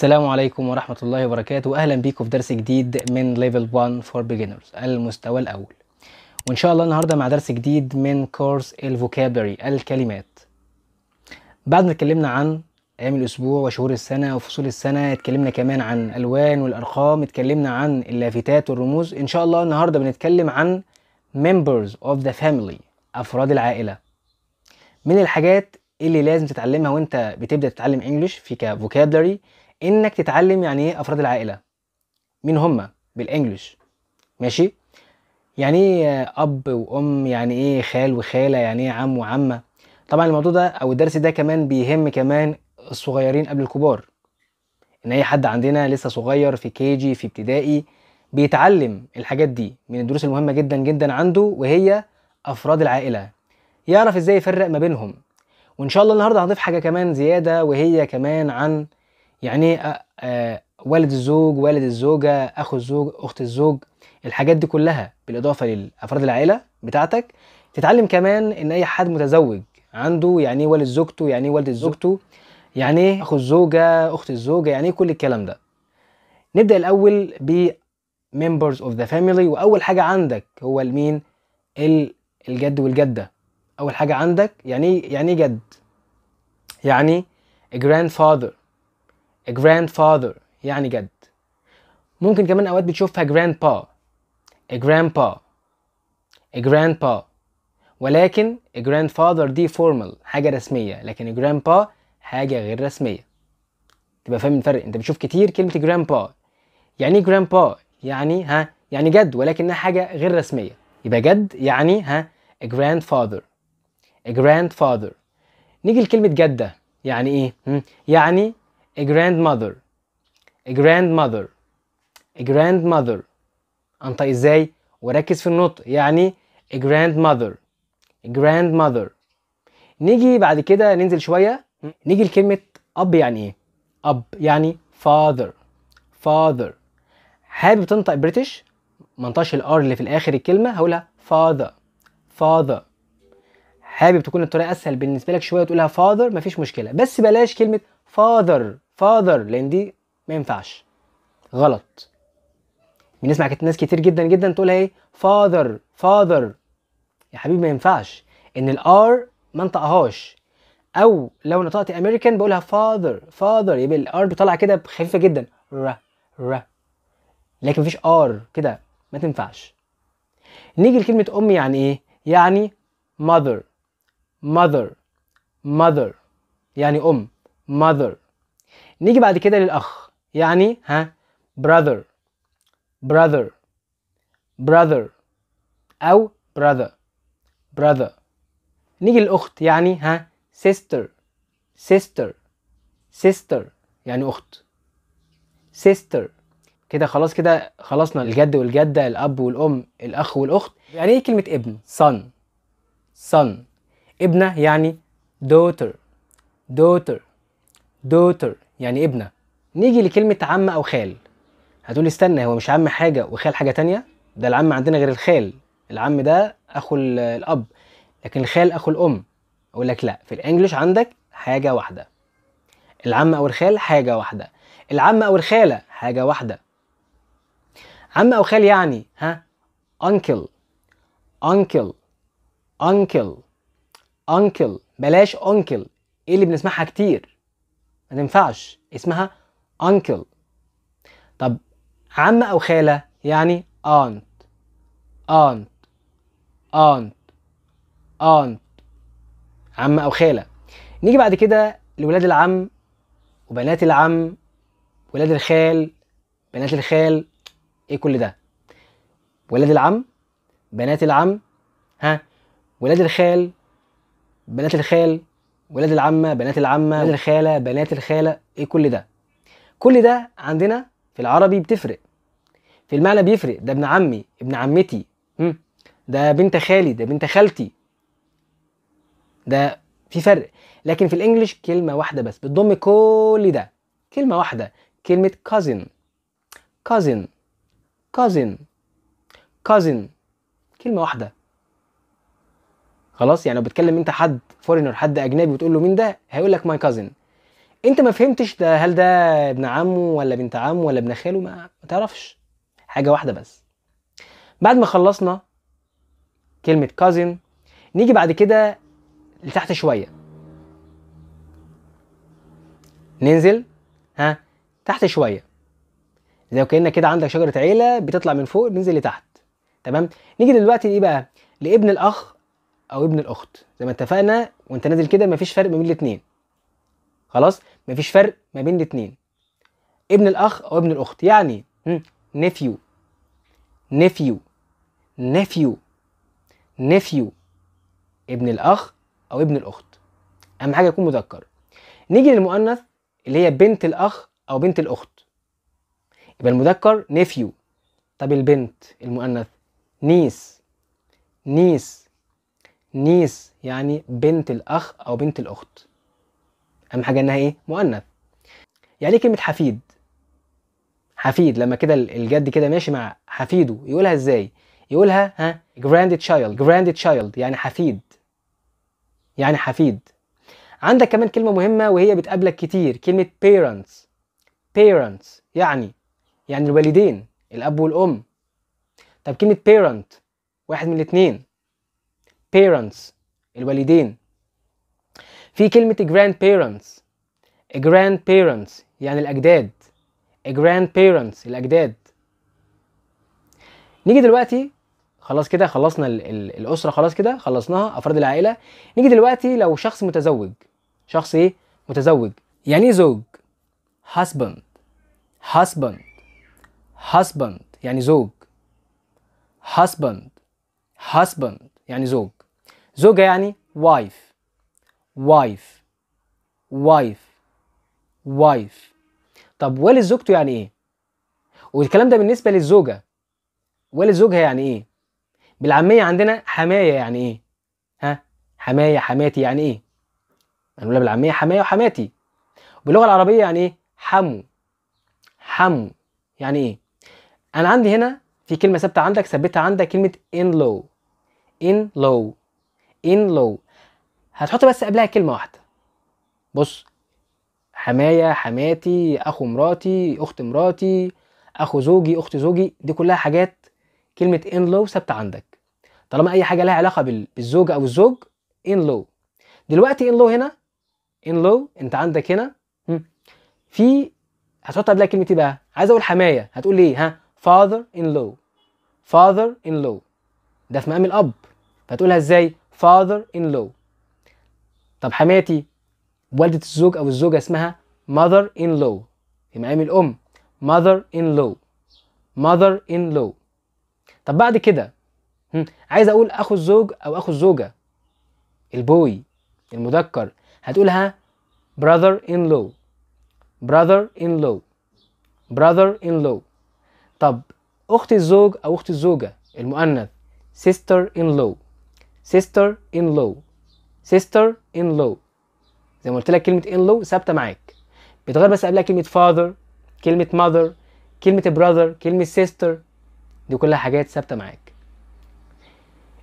السلام عليكم ورحمة الله وبركاته أهلا بيكم في درس جديد من ليفل 1 for beginners المستوى الأول وإن شاء الله النهاردة مع درس جديد من كورس الفوكابري الكلمات بعد ما اتكلمنا عن أيام الأسبوع وشهور السنة وفصول السنة اتكلمنا كمان عن الألوان والأرقام اتكلمنا عن اللافتات والرموز إن شاء الله النهاردة بنتكلم عن members of the family أفراد العائلة من الحاجات اللي لازم تتعلمها وانت بتبدا تتعلم انجلش في كفوكابلري انك تتعلم يعني ايه افراد العائله مين هم بالانجلش ماشي يعني ايه اب وام يعني ايه خال وخاله يعني ايه عم وعمه طبعا الموضوع ده او الدرس ده كمان بيهم كمان الصغيرين قبل الكبار ان اي حد عندنا لسه صغير في كيجي في ابتدائي بيتعلم الحاجات دي من الدروس المهمه جدا جدا عنده وهي افراد العائله يعرف ازاي يفرق ما بينهم وان شاء الله النهارده هضيف حاجه كمان زياده وهي كمان عن يعني ايه والد الزوج والد الزوجة أخو الزوج أخت الزوج الحاجات دي كلها بالإضافة لأفراد العائلة بتاعتك تتعلم كمان إن أي حد متزوج عنده يعني إيه والد زوجته يعني إيه والدة زوجته يعني إيه أخو الزوجة أخت الزوجة يعني إيه كل الكلام ده نبدأ الأول ب members of the family وأول حاجة عندك هو المين الجد والجدة أول حاجة عندك يعني يعني جد يعني grandfather a grandfather يعني جد ممكن كمان اوقات بتشوفها grandpa a grandpa a grandpa ولكن a grandfather دي formal حاجة رسمية لكن a grandpa حاجة غير رسمية تبقى فاهم الفرق انت بتشوف كتير كلمة grandpa يعني ايه grandpa يعني ها يعني جد ولكنها حاجة غير رسمية يبقى جد يعني ها a grandfather a grandfather نيجي لكلمة جدة يعني ايه؟ يعني a grandmother a grandmother a grandmother انطق ازاي وركز في النطق يعني a grandmother a grandmother نيجي بعد كده ننزل شويه نيجي لكلمه اب يعني ايه اب يعني father father حابب تنطق بريتش ما الار اللي في الاخر الكلمه هقولها father father حابب تكون الطريقه اسهل بالنسبه لك شويه وتقولها father مفيش مشكله بس بلاش كلمه فاذر فاذر لان دي ما ينفعش غلط بنسمع ناس كتير جدا جدا تقولها ايه فاذر فاذر يا حبيبي ما ينفعش ان الار ما انطقهاش او لو نطقت امريكان بقولها فاذر فاذر يبقى الار بتطلع كده خفيفه جدا ر ر لكن مفيش ار كده ما تنفعش نيجي لكلمه ام يعني ايه يعني mother mother mother يعني ام mother نيجي بعد كده للأخ يعني ها brother brother brother أو brother brother نيجي للأخت يعني ها sister sister sister يعني أخت sister كده خلاص كده خلصنا الجد والجدة الأب والأم الأخ والأخت يعني إيه كلمة ابن son son ابنة يعني daughter daughter دوتر يعني ابنة نيجي لكلمة عم أو خال هتقولي استنى هو مش عم حاجة وخال حاجة تانية ده العم عندنا غير الخال العم ده أخو الأب لكن الخال أخو الأم أقول لك لأ في الإنجليش عندك حاجة واحدة العم أو الخال حاجة واحدة العم أو الخالة حاجة واحدة عم أو خال يعني ها أنكل أنكل أنكل أنكل بلاش أنكل إيه اللي بنسمعها كتير ما تنفعش اسمها uncle طب عم أو خالة يعني aunt aunt aunt aunt عم أو خالة نيجي بعد كده لولاد العم وبنات العم ولاد الخال بنات الخال ايه كل ده ولاد العم بنات العم ها ولاد الخال بنات الخال ولاد العمه بنات العمه ولاد الخاله بنات الخاله ايه كل ده كل ده عندنا في العربي بتفرق في المعنى بيفرق ده ابن عمي ابن عمتي ده بنت خالي ده بنت خالتي ده في فرق لكن في الانجليش كلمه واحده بس بتضم كل ده كلمه واحده كلمه cousin cousin cousin cousin كلمه واحده خلاص يعني لو بتكلم انت حد فورينر حد اجنبي وتقول له مين ده هيقول لك ماي كازن انت ما فهمتش ده هل ده ابن عمه ولا بنت عمه ولا ابن خاله ما, ما تعرفش حاجه واحده بس بعد ما خلصنا كلمه كازن نيجي بعد كده لتحت شويه ننزل ها تحت شويه زي كانك كده عندك شجره عيله بتطلع من فوق بننزل لتحت تمام نيجي دلوقتي لايه بقى لابن الاخ او ابن الاخت زي ما اتفقنا وانت نازل كده مفيش فرق ما بين الاثنين خلاص مفيش فرق ما بين الاثنين ابن الاخ او ابن الاخت يعني نفيو نفيو نفيو نفيو ابن الاخ او ابن الاخت اهم حاجه يكون مذكر نيجي للمؤنث اللي هي بنت الاخ او بنت الاخت يبقى المذكر نفيو طب البنت المؤنث نيس نيس نيس يعني بنت الأخ أو بنت الأخت أهم حاجة إنها إيه مؤنث يعني إيه كلمة حفيد حفيد لما كده الجد كده ماشي مع حفيده يقولها إزاي يقولها ها جراند تشايلد جراند تشايلد يعني حفيد يعني حفيد عندك كمان كلمة مهمة وهي بتقابلك كتير كلمة parents parents يعني يعني الوالدين الأب والأم طب كلمة parent واحد من الاتنين parents الوالدين في كلمة grandparents grandparents يعني الأجداد grandparents الأجداد نيجي دلوقتي خلاص كده خلصنا الـ الـ الأسرة خلاص كده خلصناها أفراد العائلة نيجي دلوقتي لو شخص متزوج شخص إيه متزوج يعني إيه زوج husband husband husband يعني زوج husband husband يعني زوج زوجة يعني وايف وايف وايف وايف طب والد زوجته يعني ايه؟ والكلام ده بالنسبة للزوجة والد زوجها يعني ايه؟ بالعامية عندنا حماية يعني ايه؟ ها؟ حماية حماتي يعني ايه؟ هنقولها بالعامية حماية وحماتي باللغة العربية يعني ايه؟ حمو حمو يعني ايه؟ انا عندي هنا في كلمة ثابتة عندك ثبتها عندك كلمة in low in low ان لو هتحط بس قبلها كلمه واحده بص حمايه حماتي اخو مراتي اخت مراتي اخو زوجي اخت زوجي دي كلها حاجات كلمه ان لو ثابته عندك طالما اي حاجه لها علاقه بالزوج او الزوج ان لو دلوقتي ان لو هنا ان لو انت عندك هنا في هتحط قبلها كلمه ايه بقى عايز اقول حمايه هتقول ايه ها father in law father in law ده في مقام الاب فتقولها ازاي father in law طب حماتي والدة الزوج أو الزوجة اسمها mother in law يبقى الأم mother in law mother in law طب بعد كده عايز أقول أخو الزوج أو أخو الزوجة البوي المذكر هتقولها brother in law brother in law brother in law طب أخت الزوج أو أخت الزوجة المؤنث sister in law sister in law sister in law زي ما قلت لك كلمه in law ثابته معاك بتغير بس قبلها كلمه father كلمه mother كلمه brother كلمه sister دي كلها حاجات ثابته معاك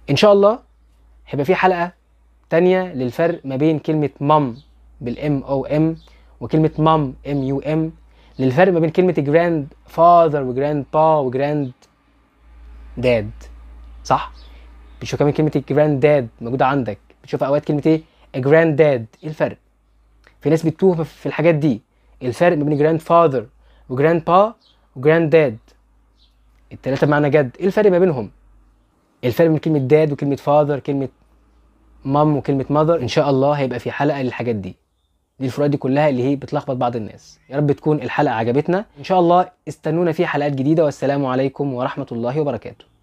ان شاء الله هيبقى في حلقه تانية للفرق ما بين كلمه مام بالام او ام وكلمه مام ام يو ام للفرق ما بين كلمه جراند فاذر وجراند با وجراند داد صح بتشوف كمان كلمه الجراند داد موجوده عندك بتشوف اوقات كلمه ايه جراند داد ايه الفرق في ناس بتتوه في الحاجات دي الفرق ما بين جراند فاذر وجراند با وجراند داد التلاتة بمعنى جد ايه الفرق ما بينهم الفرق بين كلمه داد وكلمه فاذر كلمه مام وكلمه ماذر ان شاء الله هيبقى في حلقه للحاجات دي دي الفروقات دي كلها اللي هي بتلخبط بعض الناس يا رب تكون الحلقه عجبتنا ان شاء الله استنونا في حلقات جديده والسلام عليكم ورحمه الله وبركاته